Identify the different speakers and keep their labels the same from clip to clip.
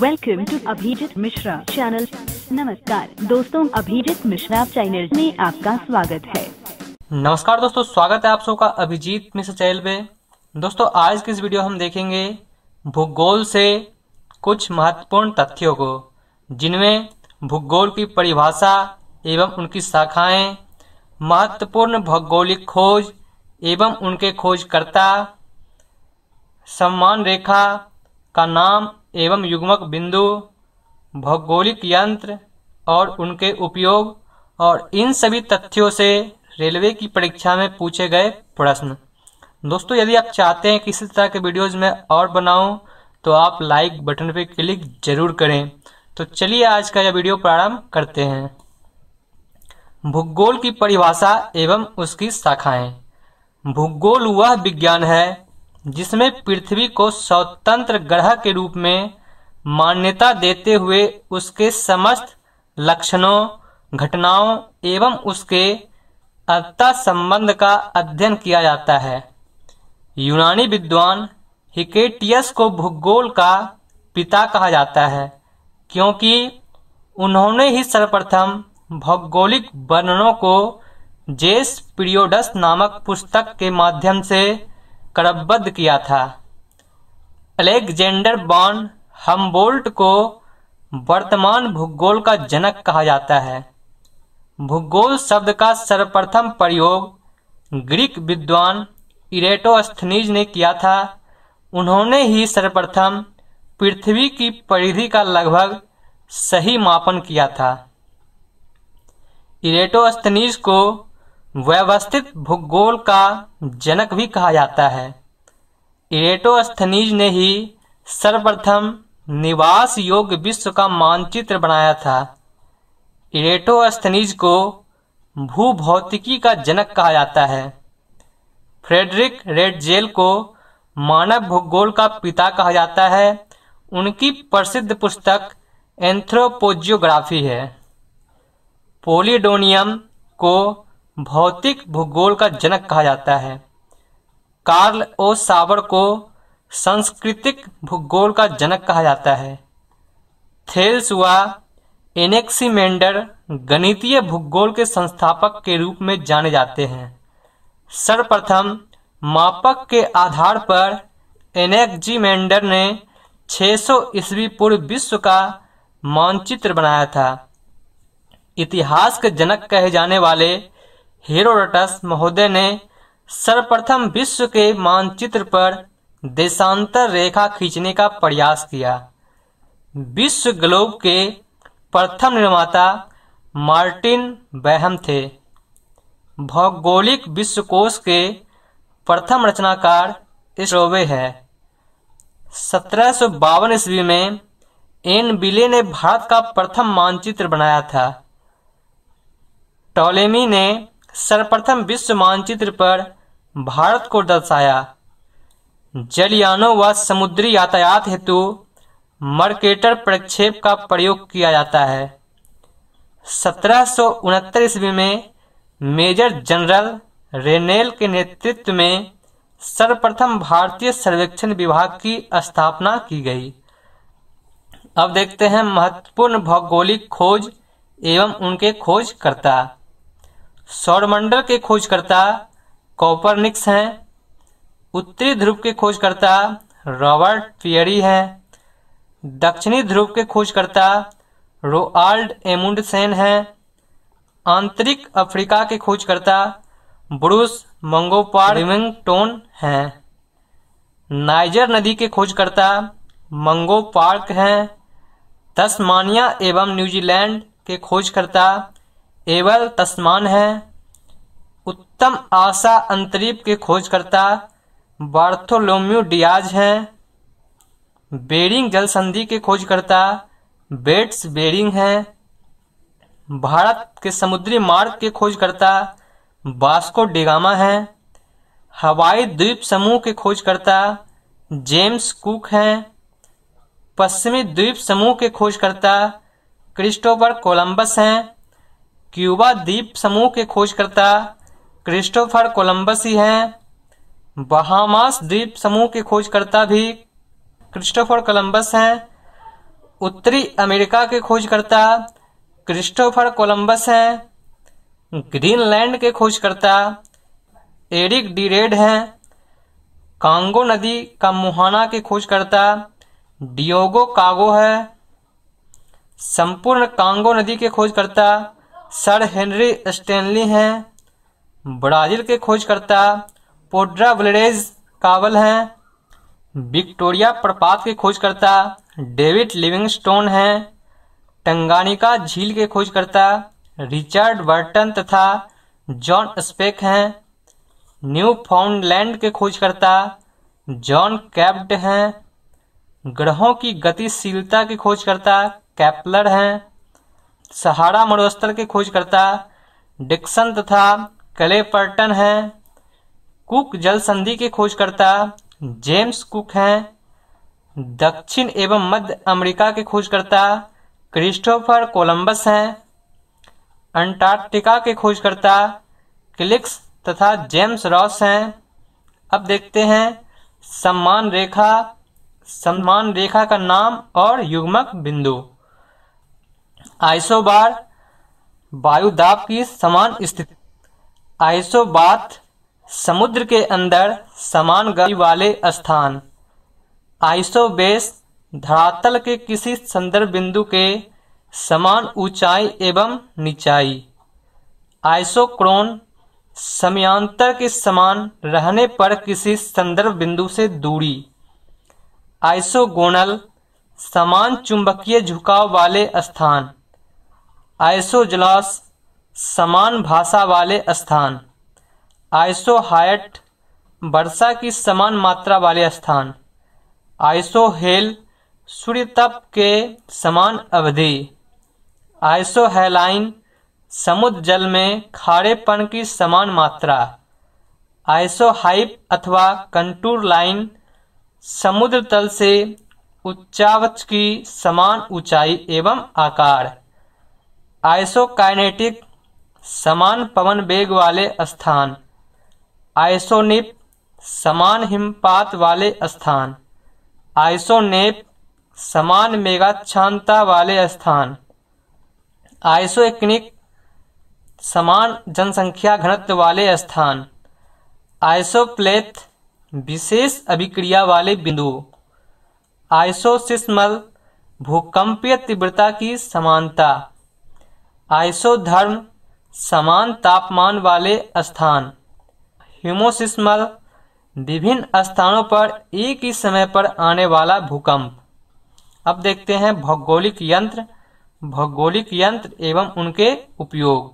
Speaker 1: welcome to Abhijit Mishra channel नमस्कार दोस्तों Abhijit Mishra channel में आपका स्वागत है नमस्कार दोस्तों स्वागत है आप सबका अभिजीत मिश्रा चैनल पे दोस्तों आज की इस वीडियो हम देखेंगे भूगोल से कुछ महत्वपूर्ण तथ्यों को जिनमें भूगोल की परिभाषा एवं उनकी शाखाएं महत्वपूर्ण भौगोलिक खोज एवं उनके खोजकर्ता सम्मान रेखा का नाम एवं युग्मक बिंदु भौगोलिक यंत्र और उनके उपयोग और इन सभी तथ्यों से रेलवे की परीक्षा में पूछे गए प्रश्न दोस्तों यदि आप चाहते हैं किसी तरह के वीडियोस में और बनाऊं तो आप लाइक बटन पर क्लिक जरूर करें तो चलिए आज का यह वीडियो प्रारंभ करते हैं भूगोल की परिभाषा एवं उसकी शाखाएं भूगोल वह विज्ञान है जिसमें पृथ्वी को स्वतंत्र ग्रह के रूप में मान्यता देते हुए उसके समस्त लक्षणों घटनाओं एवं उसके अर्था संबंध का अध्ययन किया जाता है यूनानी विद्वान हिकेटियस को भूगोल का पिता कहा जाता है क्योंकि उन्होंने ही सर्वप्रथम भौगोलिक वर्णनों को जेस पीरियोडस नामक पुस्तक के माध्यम से क्रमबद्ध किया था अलेक्जेंडर बॉन हमबोल्ट को वर्तमान भूगोल का जनक कहा जाता है भूगोल शब्द का सर्वप्रथम प्रयोग ग्रीक विद्वान इरेटोस्थनीज ने किया था उन्होंने ही सर्वप्रथम पृथ्वी की परिधि का लगभग सही मापन किया था इरेटोस्थनीज को व्यवस्थित भूगोल का जनक भी कहा जाता है इरेटोस्थनीज ने ही सर्वप्रथम निवास योग्य विश्व का मानचित्र बनाया था इरेटोस्थनीज को भूभौतिकी का जनक कहा जाता है फ्रेडरिक रेडजेल को मानव भूगोल का पिता कहा जाता है उनकी प्रसिद्ध पुस्तक एंथ्रोपोजियोग्राफी है पोलिडोनियम को भौतिक भूगोल का जनक कहा जाता है कार्ल ओ सावर को सांस्कृतिक भूगोल का जनक कहा जाता है थेल्स हुआ एनेक्सीमेंडर गणितीय भूगोल के संस्थापक के रूप में जाने जाते हैं सर्वप्रथम मापक के आधार पर एनेक्जीमेंडर ने 600 ईस्वी पूर्व विश्व का मानचित्र बनाया था इतिहास के जनक कहे जाने वाले हेरोडोटस महोदय ने सर्वप्रथम विश्व के मानचित्र पर देशांतर रेखा खींचने का प्रयास किया विश्व ग्लोब के प्रथम निर्माता मार्टिन बहम थे भौगोलिक विश्वकोश के प्रथम रचनाकार इसरोवे है सत्रह सौ बावन ईस्वी में एन बिले ने भारत का प्रथम मानचित्र बनाया था टॉलेमी ने सर्वप्रथम विश्व मानचित्र पर भारत को दर्शाया जलयानों व समुद्री यातायात हेतु मर्केटर प्रक्षेप का प्रयोग किया जाता है सत्रह सौ ईस्वी में मेजर जनरल रेनेल के नेतृत्व में सर्वप्रथम भारतीय सर्वेक्षण विभाग की स्थापना की गई अब देखते हैं महत्वपूर्ण भौगोलिक खोज एवं उनके खोजकर्ता सौरमंडल के खोजकर्ता कॉपरनिक्स हैं उत्तरी ध्रुव के खोजकर्ता रॉबर्ट पियरी हैं दक्षिणी ध्रुव के खोजकर्ता रोआल्ड एमुंडसेन हैं आंतरिक अफ्रीका के खोजकर्ता ब्रूस मंगोपार्विंगटोन हैं नाइजर नदी के खोजकर्ता मंगो पार्क हैं तस्मानिया एवं न्यूजीलैंड के खोजकर्ता एवल तस्मान हैं उत्तम आशा अंतरीप के खोजकर्ता बार्थोलोम्यू डियाज हैं बेरिंग जल संधि के खोजकर्ता बेट्स बेरिंग हैं भारत के समुद्री मार्ग के खोजकर्ता बास्को डिगामा हैं हवाई द्वीप समूह के खोजकर्ता जेम्स कुक हैं पश्चिमी द्वीप समूह के खोजकर्ता क्रिस्टोफर कोलंबस हैं क्यूबा द्वीप समूह के खोजकर्ता क्रिस्टोफर कोलंबस ही हैं बहामास द्वीप समूह के खोजकर्ता भी क्रिस्टोफर कोलंबस हैं उत्तरी अमेरिका के खोजकर्ता क्रिस्टोफर कोलंबस हैं ग्रीनलैंड के खोजकर्ता एरिक डीरेड हैं कांगो नदी का मुहाना के खोजकर्ता डियोगो कागो है संपूर्ण कांगो नदी के खोजकर्ता सर हेनरी स्टेनली हैं ब्राजील के खोजकर्ता पोड्रा वलेडेज कावल हैं विक्टोरिया प्रपात के खोजकर्ता डेविड लिविंगस्टोन हैं टंगानिका झील के खोजकर्ता रिचर्ड बर्टन तथा जॉन स्पेक हैं न्यू फाउंडलैंड के खोजकर्ता जॉन कैप्ड हैं ग्रहों की गतिशीलता के खोजकर्ता कैप्लर हैं सहारा मरुस्थल के खोजकर्ता डिक्सन तथा क्लेपर्टन है कुक जल संधि के खोजकर्ता जेम्स कुक हैं दक्षिण एवं मध्य अमेरिका के खोजकर्ता क्रिस्टोफर कोलंबस हैं अंटार्कटिका के खोजकर्ता क्लिक्स तथा जेम्स रॉस हैं अब देखते हैं सम्मान रेखा सम्मान रेखा का नाम और युग्मक बिंदु आइसोबार वायुदाब की समान स्थिति आइसोबाथ समुद्र के अंदर समान गति वाले स्थान आइसोबेस धरातल के किसी संदर्भ बिंदु के समान ऊंचाई एवं निचाई आइसोक्रोन समयांतर के समान रहने पर किसी संदर्भ बिंदु से दूरी आइसोगोनल समान चुंबकीय झुकाव वाले स्थान आइसोजलास समान भाषा वाले स्थान आइसोहाइट वर्षा की समान मात्रा वाले स्थान आइसोहेल सूर्य तप के समान अवधि आइसोहेलाइन समुद्र जल में खारेपन की समान मात्रा आइसोहाइप अथवा कंटूर लाइन समुद्र तल से उच्चावच की समान ऊंचाई एवं आकार आइसोकाइनेटिक समान पवन वेग वाले स्थान आइसोनिप समान हिमपात वाले स्थान आइसोनेप समान मेघाक्षांता वाले स्थान आइसोक्निक समान जनसंख्या घनत्व वाले स्थान आइसोप्लेथ विशेष अभिक्रिया वाले बिंदु आइसोसिस्मल भूकंपीय तीव्रता की समानता आइसोधर्म समान तापमान वाले स्थान ह्यूमोसिस्मल विभिन्न स्थानों पर एक ही समय पर आने वाला भूकंप अब देखते हैं भौगोलिक यंत्र भौगोलिक यंत्र एवं उनके उपयोग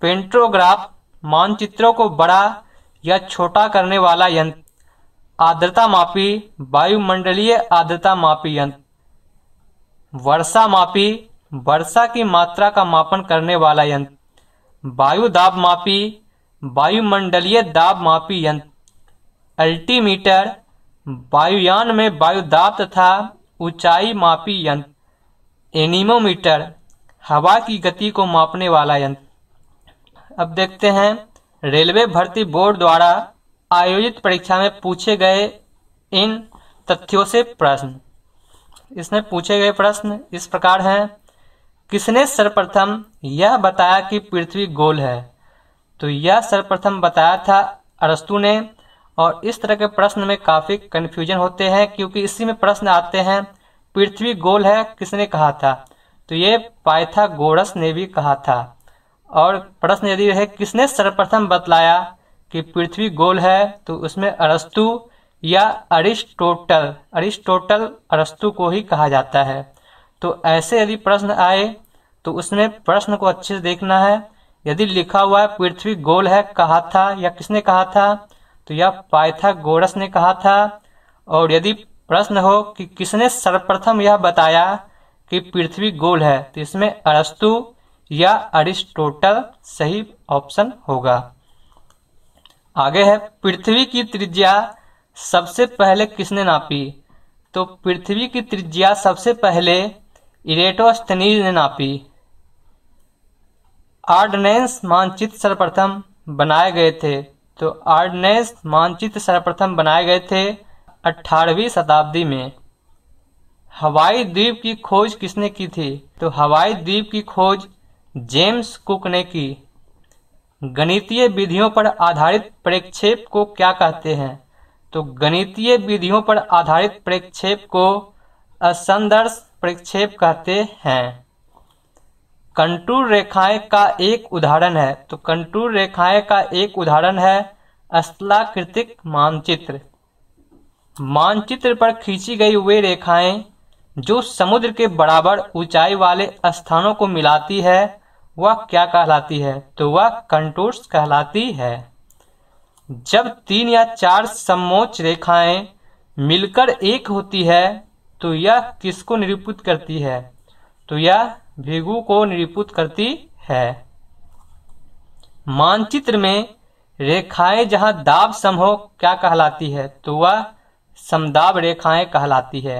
Speaker 1: पेंट्रोग्राफ मानचित्रों को बड़ा या छोटा करने वाला यंत्र आर्द्रता मापी वायुमंडलीय आर्द्रता मापी यंत्र वर्षा मापी वर्षा की मात्रा का मापन करने वाला यंत्र वायु दाब मापी वायुमंडलीय दाब मापी यंत्र अल्टीमीटर वायुयान में वायु दाब तथा ऊंचाई मापी यंत्र एनिमोमीटर हवा की गति को मापने वाला यंत्र अब देखते हैं रेलवे भर्ती बोर्ड द्वारा आयोजित परीक्षा में पूछे गए इन तथ्यों से प्रश्न इसमें पूछे गए प्रश्न इस प्रकार हैं किसने सर्वप्रथम यह बताया कि पृथ्वी गोल है तो यह सर्वप्रथम बताया था अरस्तु ने और इस तरह के प्रश्न में काफ़ी कन्फ्यूजन होते हैं क्योंकि इसी में प्रश्न आते हैं पृथ्वी गोल है किसने कहा था तो ये पाइथागोरस ने भी कहा था और प्रश्न यदि है किसने सर्वप्रथम बतलाया कि पृथ्वी गोल है तो उसमें अरस्तु या अरिस्टोटल अरिस्टोटल अरस्तु को ही कहा जाता है तो ऐसे यदि प्रश्न आए तो उसमें प्रश्न को अच्छे से देखना है यदि लिखा हुआ है पृथ्वी गोल है कहा था या किसने कहा था तो यह पाइथागोरस ने कहा था और यदि प्रश्न हो कि किसने सर्वप्रथम यह बताया कि पृथ्वी गोल है तो इसमें अरस्तु या अरिस्टोटल सही ऑप्शन होगा आगे है पृथ्वी की त्रिज्या सबसे पहले किसने नापी तो पृथ्वी की त्रिज्या सबसे पहले इरेटोस्तनीज ने नापी आर्डनेंस मानचित्र सर्वप्रथम बनाए गए थे तो आर्डनेंस मानचित्र सर्वप्रथम बनाए गए थे 18वीं शताब्दी में हवाई द्वीप की खोज किसने की थी तो हवाई द्वीप की खोज जेम्स कुक ने की गणितीय विधियों पर आधारित प्रक्षेप को क्या कहते हैं तो गणितीय विधियों पर आधारित प्रक्षेप को असंदर्श प्रक्षेप कहते हैं कंटूर रेखाएं का एक उदाहरण है तो कंटूर रेखाएं का एक उदाहरण है अस्थलाकृतिक मानचित्र मानचित्र पर खींची गई वे रेखाएं जो समुद्र के बराबर ऊंचाई वाले स्थानों को मिलाती है वह क्या कहलाती है तो वह कंटूर्स कहलाती है जब तीन या चार समोच्च रेखाएं मिलकर एक होती है तो यह किसको निरूपित करती है तो यह भिगु को निरूपित करती है मानचित्र में रेखाएं जहां दाब संभव क्या कहलाती है तो वह समदाब रेखाएं कहलाती है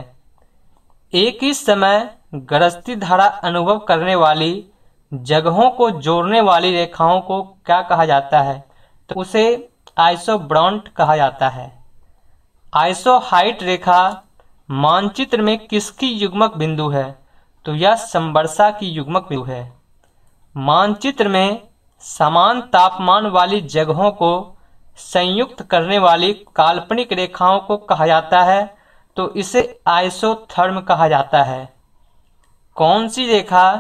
Speaker 1: एक ही समय गरजती धारा अनुभव करने वाली जगहों को जोड़ने वाली रेखाओं को क्या कहा जाता है तो उसे आइसोब्रॉन्ट कहा जाता है आइसो हाइट रेखा मानचित्र में किसकी युग्मक बिंदु है तो यह संबरसा की युग्मक बिंदु है मानचित्र में समान तापमान वाली जगहों को संयुक्त करने वाली काल्पनिक रेखाओं को कहा जाता है तो इसे आइसोथर्म कहा जाता है कौन सी रेखा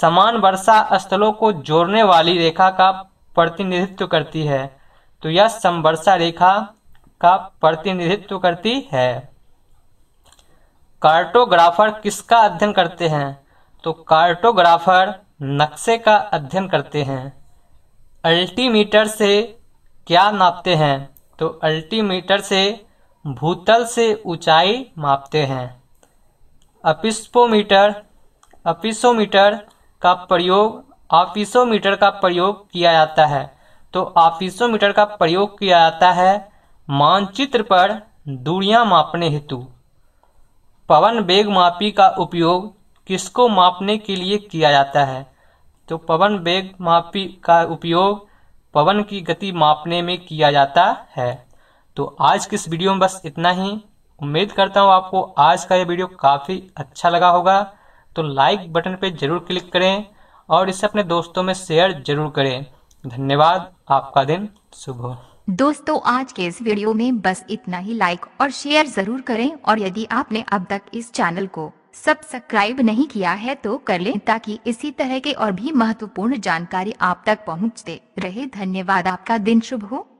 Speaker 1: समान वर्षा स्थलों को जोड़ने वाली रेखा का प्रतिनिधित्व करती है तो यह समवर्षा रेखा का प्रतिनिधित्व करती है कार्टोग्राफर किसका अध्ययन करते हैं तो कार्टोग्राफर नक्शे का अध्ययन करते हैं अल्टीमीटर से क्या नापते हैं तो अल्टीमीटर से भूतल से ऊंचाई मापते हैं अपिस्पोमीटर अपिसोमीटर का प्रयोग ऑफिसोमीटर का प्रयोग किया जाता है तो ऑफिसोमीटर का प्रयोग किया जाता है मानचित्र पर दूरियां मापने हेतु पवन वेग मापी का उपयोग किसको मापने के लिए किया जाता है तो पवन वेग मापी का उपयोग पवन की गति मापने में किया जाता है तो आज की इस वीडियो में बस इतना ही उम्मीद करता हूँ आपको आज का ये वीडियो काफ़ी अच्छा लगा होगा तो लाइक बटन पर जरूर क्लिक करें और इसे अपने दोस्तों में शेयर जरूर करें धन्यवाद आपका दिन शुभ हो दोस्तों आज के इस वीडियो में बस इतना ही लाइक और शेयर जरूर करें और यदि आपने अब तक इस चैनल को सब्सक्राइब नहीं किया है तो कर लें ताकि इसी तरह के और भी महत्वपूर्ण जानकारी आप तक पहुंचते रहे धन्यवाद आपका दिन शुभ हो